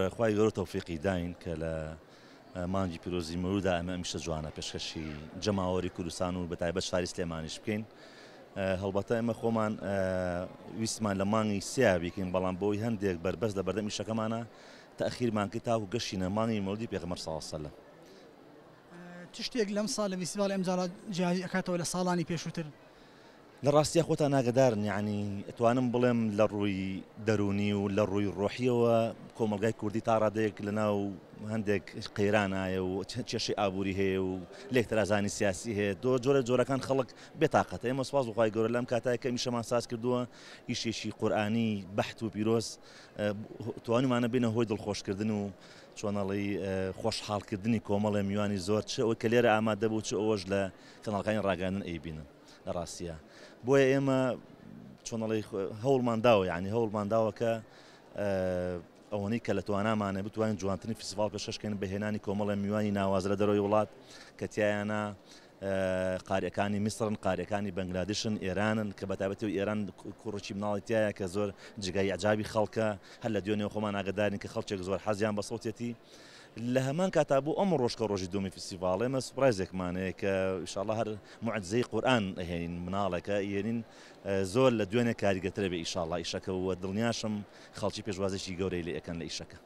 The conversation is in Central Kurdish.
خی گەۆر تەوفیقی داین کە لە مانجی پیرۆزی مرودا ئەمە ئەمیشە جوانە پێشکەشی جەماوەری کوردستان و بە تایبەت شاری سلێمانیش بکەین هەڵبەتە ئمە خۆمان ویسمان لە مانگی سیابیکەین بەڵام بۆی هەندێک بربەس لە بەردەمی شەکەمانە تاخیرمان کرد تاو گەشتینە مانگی مردی پێغمەر ساڵسەلە تشتێک لەم ساڵە ویسبال ئەمجارە جیاکاتەوە لە ساڵانی پێشووتر لە ڕاستی خۆتان ناگەدارن یعنی ئەتوانم بڵێم لە ڕووی دەرونی و لە ڕووی ڕۆحیەوە کۆمەلگای کوردی تا ڕادەیەک لە ناو هەندێک قەیرانایە و چێشی ئابووری هەیە و لێکتەرازانی سیاسی هەیە دۆ جۆرە جۆرەکان خەڵک بێتاقەت ئێمە سپاز وخوای گەورە لەم کاتایکە میشەمان ساز کردووە ئیشێکی قورآانی بەحت و پیرۆز توانیمانە بینە هۆی دڵخۆشکردن و چۆنەڵی خۆشحاڵکردنی کۆمەڵێ میوانی زۆر چ ئەوە کە لێرە ئامادەبوو چ ئەوەش لە کەناڵەکانی ڕاگانن ئەیبینن لە ڕاستیە بۆیە ئێمە چۆنەڵی هەوڵمان داوە یعنی هەوڵمان داوەکە ئەوەنەی کە لە توانامانە بتوانین جوانترین فیسڤال پێشەشکەن بەهێنانی کۆمەڵە میوانی ناواز لە دەرەوەی وڵات کە تایانە قاریەکانی میسرن قاریەکانی بەنگلادیشن ئێرانن کە بەتابەتی و ئێران کوڕکی مناڵەتیایە کە زۆر جگای ئەجابی خەڵکە هەر لە دوێنێ خۆمان ئاگدارین کە خەڵکێک زۆر حەزیان بە سەوتێتی لە هەمان کاتا بوو ئەم ڕۆژکە ڕۆژی دومی فستیڤالێ مە سوپایزێکمانەیە کە ئیشاالله هەر معجزەی قورآن ئەهێنین مناڵەکە یێنین زۆر لە دوێنێ کاریگەترە بێ ئیشاالله ئیشەکە و دڵنیاشم خەڵکی پێشوازێکی گەورەی لێ ئەەکەن لە ئیشەکە.